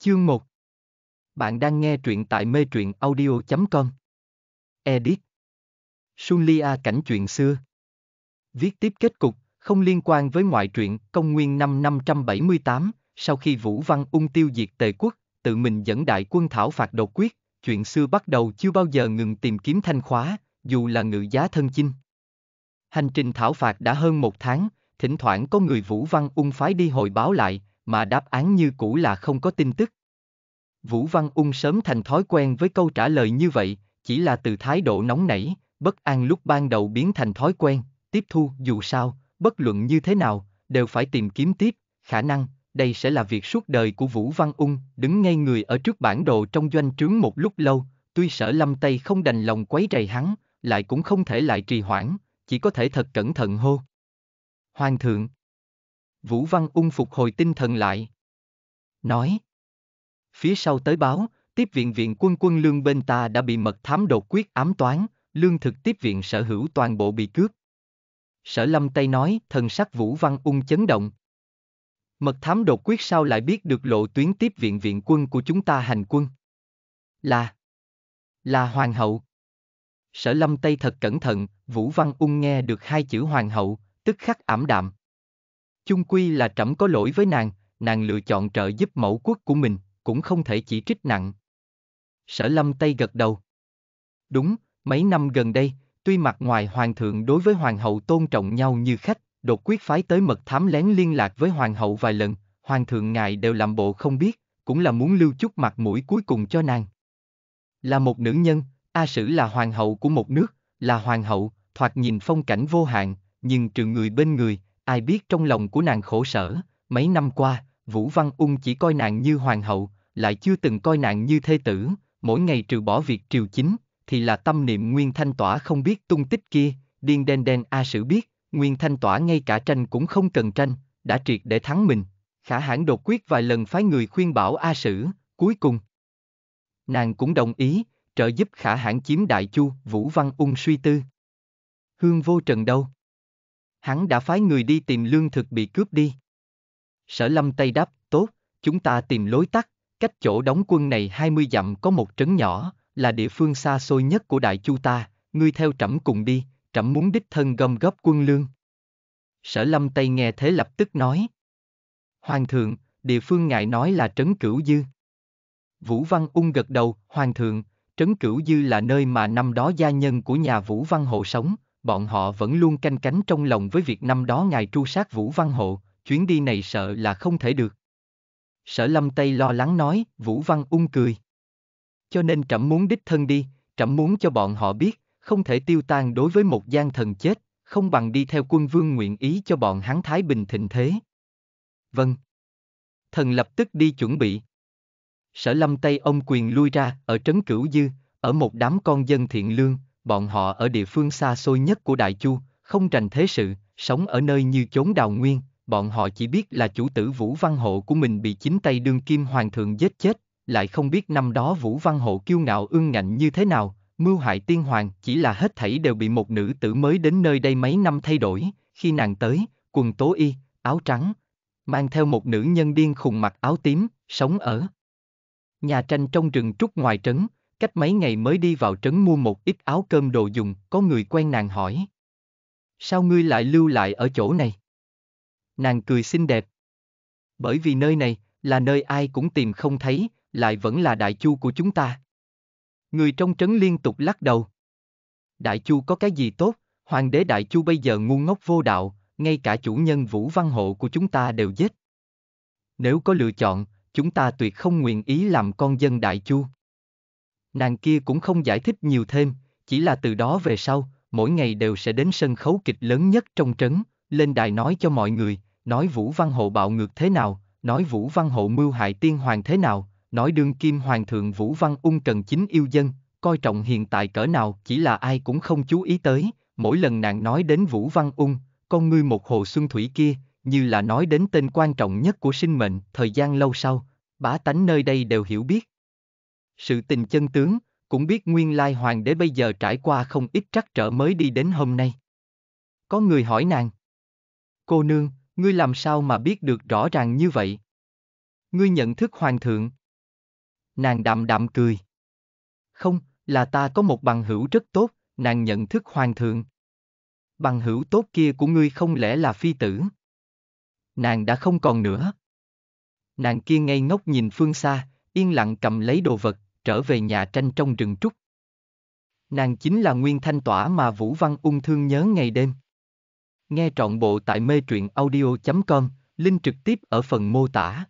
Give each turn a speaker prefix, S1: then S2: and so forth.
S1: Chương 1 Bạn đang nghe truyện tại mê truyện audio.com Edit Sunlia cảnh chuyện xưa Viết tiếp kết cục, không liên quan với ngoại truyện, công nguyên năm 578, sau khi Vũ Văn ung tiêu diệt tề quốc, tự mình dẫn đại quân thảo phạt đột quyết, chuyện xưa bắt đầu chưa bao giờ ngừng tìm kiếm thanh khóa, dù là ngự giá thân chinh. Hành trình thảo phạt đã hơn một tháng, thỉnh thoảng có người Vũ Văn ung phái đi hồi báo lại, mà đáp án như cũ là không có tin tức. Vũ Văn Ung sớm thành thói quen với câu trả lời như vậy, chỉ là từ thái độ nóng nảy, bất an lúc ban đầu biến thành thói quen, tiếp thu dù sao, bất luận như thế nào, đều phải tìm kiếm tiếp, khả năng, đây sẽ là việc suốt đời của Vũ Văn Ung, đứng ngay người ở trước bản đồ trong doanh trướng một lúc lâu, tuy sở lâm tây không đành lòng quấy rầy hắn, lại cũng không thể lại trì hoãn, chỉ có thể thật cẩn thận hô. Hoàng thượng, Vũ Văn Ung phục hồi tinh thần lại. Nói. Phía sau tới báo, tiếp viện viện quân quân lương bên ta đã bị mật thám đột quyết ám toán, lương thực tiếp viện sở hữu toàn bộ bị cướp. Sở Lâm Tây nói, thần sắc Vũ Văn Ung chấn động. Mật thám đột quyết sao lại biết được lộ tuyến tiếp viện viện quân của chúng ta hành quân? Là Là hoàng hậu Sở lâm Tây thật cẩn thận, Vũ Văn Ung nghe được hai chữ hoàng hậu, tức khắc ảm đạm chung quy là trẫm có lỗi với nàng, nàng lựa chọn trợ giúp mẫu quốc của mình, cũng không thể chỉ trích nặng. Sở lâm Tây gật đầu. Đúng, mấy năm gần đây, tuy mặt ngoài hoàng thượng đối với hoàng hậu tôn trọng nhau như khách, đột quyết phái tới mật thám lén liên lạc với hoàng hậu vài lần, hoàng thượng ngài đều làm bộ không biết, cũng là muốn lưu chút mặt mũi cuối cùng cho nàng. Là một nữ nhân, A Sử là hoàng hậu của một nước, là hoàng hậu, thoạt nhìn phong cảnh vô hạn, nhưng trừ người bên người, Ai biết trong lòng của nàng khổ sở, mấy năm qua, Vũ Văn Ung chỉ coi nàng như hoàng hậu, lại chưa từng coi nàng như thê tử, mỗi ngày trừ bỏ việc triều chính, thì là tâm niệm Nguyên Thanh Tỏa không biết tung tích kia, điên đen đen A Sử biết, Nguyên Thanh Tỏa ngay cả tranh cũng không cần tranh, đã triệt để thắng mình. Khả hãn đột quyết vài lần phái người khuyên bảo A Sử, cuối cùng. Nàng cũng đồng ý, trợ giúp khả hãn chiếm đại chu, Vũ Văn Ung suy tư. Hương vô trần đâu? hắn đã phái người đi tìm lương thực bị cướp đi. Sở Lâm Tây đáp, tốt, chúng ta tìm lối tắt, cách chỗ đóng quân này 20 dặm có một trấn nhỏ, là địa phương xa xôi nhất của Đại Chu ta, ngươi theo trẫm cùng đi, trẫm muốn đích thân gom góp quân lương. Sở Lâm Tây nghe thế lập tức nói. Hoàng thượng, địa phương ngài nói là trấn cửu dư. Vũ Văn Ung gật đầu, Hoàng thượng, trấn cửu dư là nơi mà năm đó gia nhân của nhà Vũ Văn Hộ sống, bọn họ vẫn luôn canh cánh trong lòng với việc năm đó ngài tru sát Vũ Văn Hộ, chuyến đi này sợ là không thể được. Sở Lâm Tây lo lắng nói, Vũ Văn ung cười. Cho nên trẫm muốn đích thân đi, trẫm muốn cho bọn họ biết, không thể tiêu tan đối với một gian thần chết, không bằng đi theo quân vương nguyện ý cho bọn hắn Thái Bình thịnh thế. Vâng. Thần lập tức đi chuẩn bị. Sở Lâm Tây ông quyền lui ra ở trấn Cửu Dư, ở một đám con dân thiện lương, bọn họ ở địa phương xa xôi nhất của Đại Chu, không rành thế sự, sống ở nơi như chốn đào nguyên, bọn họ chỉ biết là chủ tử Vũ Văn Hộ của mình bị chính tay đương kim hoàng thượng giết chết, lại không biết năm đó Vũ Văn Hộ kiêu ngạo ương ngạnh như thế nào, mưu hại tiên hoàng chỉ là hết thảy đều bị một nữ tử mới đến nơi đây mấy năm thay đổi, khi nàng tới, quần tố y, áo trắng, mang theo một nữ nhân điên khùng mặc áo tím, sống ở nhà tranh trong rừng trúc ngoài trấn, cách mấy ngày mới đi vào trấn mua một ít áo cơm đồ dùng, có người quen nàng hỏi. Sao ngươi lại lưu lại ở chỗ này? Nàng cười xinh đẹp. Bởi vì nơi này, là nơi ai cũng tìm không thấy, lại vẫn là đại chu của chúng ta. Người trong trấn liên tục lắc đầu. Đại chu có cái gì tốt, hoàng đế đại chu bây giờ ngu ngốc vô đạo, ngay cả chủ nhân Vũ Văn Hộ của chúng ta đều giết. Nếu có lựa chọn, chúng ta tuyệt không nguyện ý làm con dân đại chu nàng kia cũng không giải thích nhiều thêm, chỉ là từ đó về sau, mỗi ngày đều sẽ đến sân khấu kịch lớn nhất trong trấn, lên đài nói cho mọi người, nói Vũ Văn Hộ bạo ngược thế nào, nói Vũ Văn Hộ mưu hại tiên hoàng thế nào, nói đương kim hoàng thượng Vũ Văn Ung cần chính yêu dân, coi trọng hiện tại cỡ nào chỉ là ai cũng không chú ý tới, mỗi lần nàng nói đến Vũ Văn Ung, con ngươi một hồ xuân thủy kia, như là nói đến tên quan trọng nhất của sinh mệnh, thời gian lâu sau, bá tánh nơi đây đều hiểu biết, sự tình chân tướng, cũng biết nguyên lai hoàng đế bây giờ trải qua không ít trắc trở mới đi đến hôm nay. Có người hỏi nàng. Cô nương, ngươi làm sao mà biết được rõ ràng như vậy? Ngươi nhận thức hoàng thượng. Nàng đạm đạm cười. Không, là ta có một bằng hữu rất tốt, nàng nhận thức hoàng thượng. Bằng hữu tốt kia của ngươi không lẽ là phi tử? Nàng đã không còn nữa. Nàng kia ngây ngốc nhìn phương xa, yên lặng cầm lấy đồ vật, trở về nhà tranh trong rừng trúc. Nàng chính là Nguyên Thanh Tỏa mà Vũ Văn ung thương nhớ ngày đêm. Nghe trọn bộ tại mê truyện audio.com, link trực tiếp ở phần mô tả.